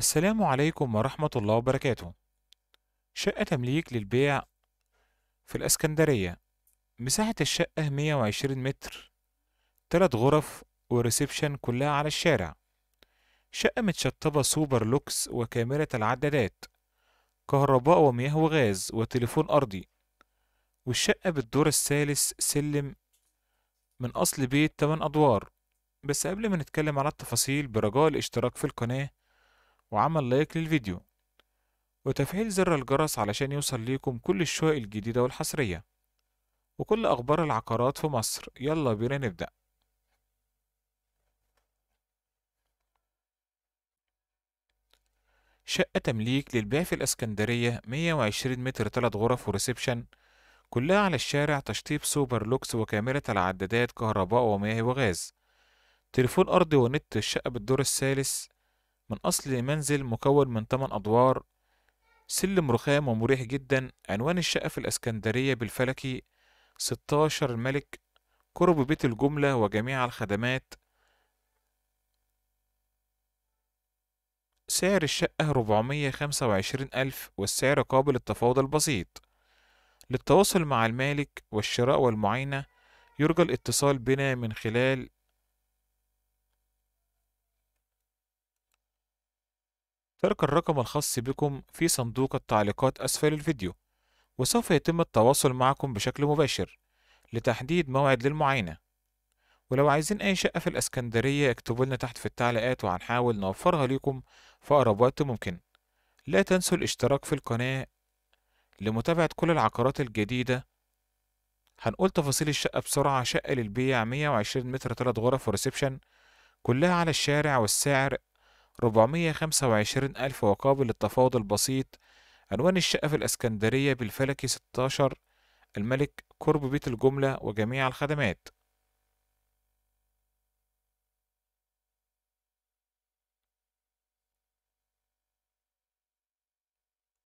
السلام عليكم ورحمة الله وبركاته شقة تمليك للبيع في الأسكندرية مساحة الشقة 120 متر تلات غرف وريسبشن كلها على الشارع شقة متشطبة سوبر لوكس وكاميرة العدادات كهرباء ومياه وغاز وتليفون أرضي والشقة بالدور الثالث سلم من أصل بيت 8 أدوار بس قبل ما نتكلم على التفاصيل برجاء الاشتراك في القناة وعمل لايك للفيديو وتفعيل زر الجرس علشان يوصل ليكم كل الشقق الجديدة والحصرية وكل أخبار العقارات في مصر يلا بينا نبدأ شقة تمليك للبيع في الإسكندرية 120 متر 3 غرف وريسبشن كلها على الشارع تشطيب سوبر لوكس وكاميرا العدادات كهرباء ومياه وغاز تليفون أرضي ونت الشقة بالدور الثالث من أصل منزل مكون من 8 أدوار سلم رخام ومريح جدا عنوان الشقة في الإسكندرية بالفلكي 16 الملك قرب بيت الجملة وجميع الخدمات سعر الشقة 425 ألف والسعر قابل التفاوض البسيط للتواصل مع المالك والشراء والمعاينة يرجى الاتصال بنا من خلال ترك الرقم الخاص بكم في صندوق التعليقات أسفل الفيديو وسوف يتم التواصل معكم بشكل مباشر لتحديد موعد للمعاينة ولو عايزين أي شقة في الإسكندرية اكتبوا لنا تحت في التعليقات وهنحاول نوفرها لكم في أقرب وقت ممكن لا تنسوا الاشتراك في القناة لمتابعة كل العقارات الجديدة هنقول تفاصيل الشقة بسرعة شقة للبيع 120 متر 3 غرف وريسبشن كلها على الشارع والسعر 425 ألف وقابل للتفاوض البسيط عنوان الشقة في الإسكندرية بالفلكي 16 الملك قرب بيت الجملة وجميع الخدمات